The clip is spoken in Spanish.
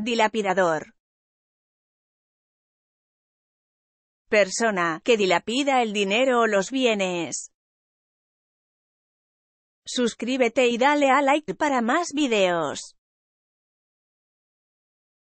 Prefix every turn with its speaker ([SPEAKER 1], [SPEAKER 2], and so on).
[SPEAKER 1] Dilapidador. Persona que dilapida el dinero o los bienes. Suscríbete y dale a like para más videos.